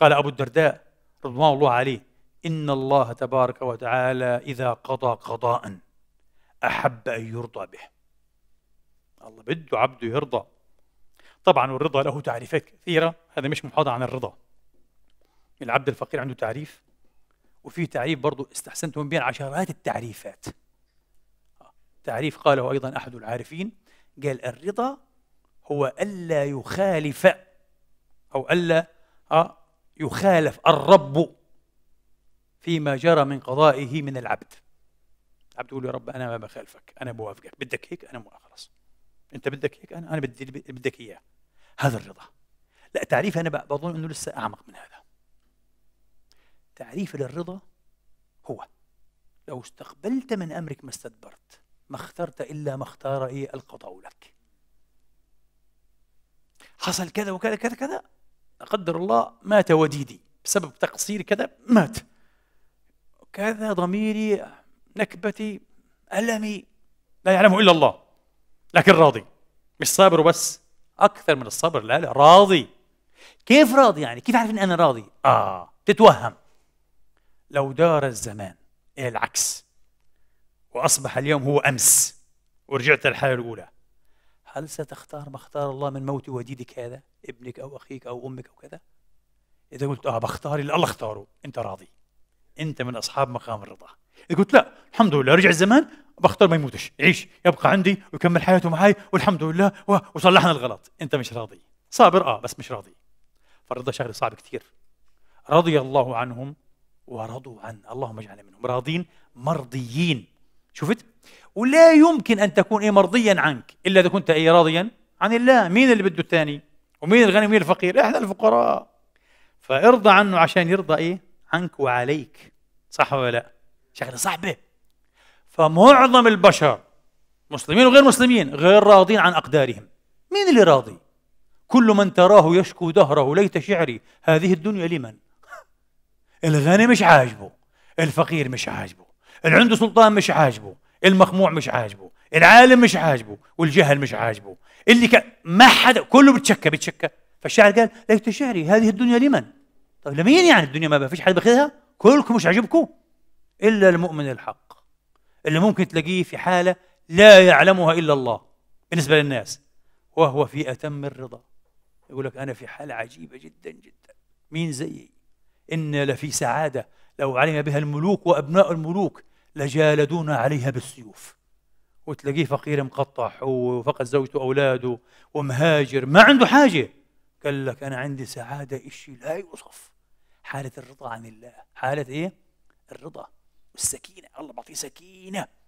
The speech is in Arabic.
قال أبو الدرداء رضوان الله عليه إن الله تبارك وتعالى إذا قضى قضاء أحب أن يرضى به الله بده عبده يرضى طبعا والرضا له تعريفات كثيرة هذا مش محاضرة عن الرضا العبد الفقير عنده تعريف وفي تعريف برضه استحسنت من بين عشرات التعريفات تعريف قاله أيضا أحد العارفين قال الرضا هو ألا يخالف أو ألا آه، يخالف الرب فيما جرى من قضائه من العبد عبد يقول يا رب انا ما بخالفك انا بوافقك بدك هيك انا خلاص انت بدك هيك انا انا بدي بدك اياه هذا الرضا لا تعريف انا بظن انه لسه اعمق من هذا تعريفي للرضا هو لو استقبلت من امرك ما استدبرت ما اخترت الا ما اختار ايه القضاء لك حصل كذا وكذا كذا كذا لا قدر الله مات وديدي بسبب تقصير كذا مات كذا ضميري نكبتي ألمي لا يعلمه إلا الله لكن راضي مش صابر وبس أكثر من الصبر لا لا راضي كيف راضي يعني كيف عارف إن أنا راضي آه تتوهم لو دار الزمان إلى العكس وأصبح اليوم هو أمس ورجعت للحالة الأولى هل ستختار ما اختار الله من موت وديدك هذا ابنك أو أخيك أو أمك أو كذا إذا قلت آه بختار اللي الله اختاره أنت راضي أنت من أصحاب مقام الرضا إذا قلت لا الحمد لله رجع الزمان بختار ما يموتش يعيش يبقى عندي ويكمل حياته معي والحمد لله وصلحنا الغلط أنت مش راضي صابر آه بس مش راضي فالرضا شغله صعب كثير رضي الله عنهم ورضوا عن اللهم اجعلنا منهم راضين مرضيين شفت ولا يمكن ان تكون ايه مرضيا عنك الا اذا كنت ايه راضيا عن الله مين اللي بده الثاني ومين الغني ومين الفقير احنا الفقراء فارضى عنه عشان يرضى ايه عنك وعليك صح ولا لا شغله صعبه فمعظم البشر مسلمين وغير مسلمين غير راضين عن اقدارهم مين اللي راضي كل من تراه يشكو دهره ليت شعري هذه الدنيا لمن الغني مش عاجبه الفقير مش عاجبه اللي عنده سلطان مش عاجبه المخموع مش عاجبه العالم مش عاجبه والجهل مش عاجبه اللي كان ما حدا كله بتشكى بتشكى فالشاعر قال ليت شعري هذه الدنيا لمن طيب لمين يعني الدنيا ما فيش حد باخذها كلكم مش عاجبكم الا المؤمن الحق اللي ممكن تلاقيه في حاله لا يعلمها الا الله بالنسبه للناس وهو في اتم الرضا يقول لك انا في حاله عجيبه جدا جدا مين زيي ان لفي سعاده لو علم بها الملوك وابناء الملوك لجالدونا عليها بالسيوف وتلاقيه فقير مقطع وفقد زوجته أولاده ومهاجر ما عنده حاجة قال لك أنا عندي سعادة إشي لا يوصف حالة الرضا عن الله حالة إيه؟ الرضا والسكينة الله بعطيه سكينة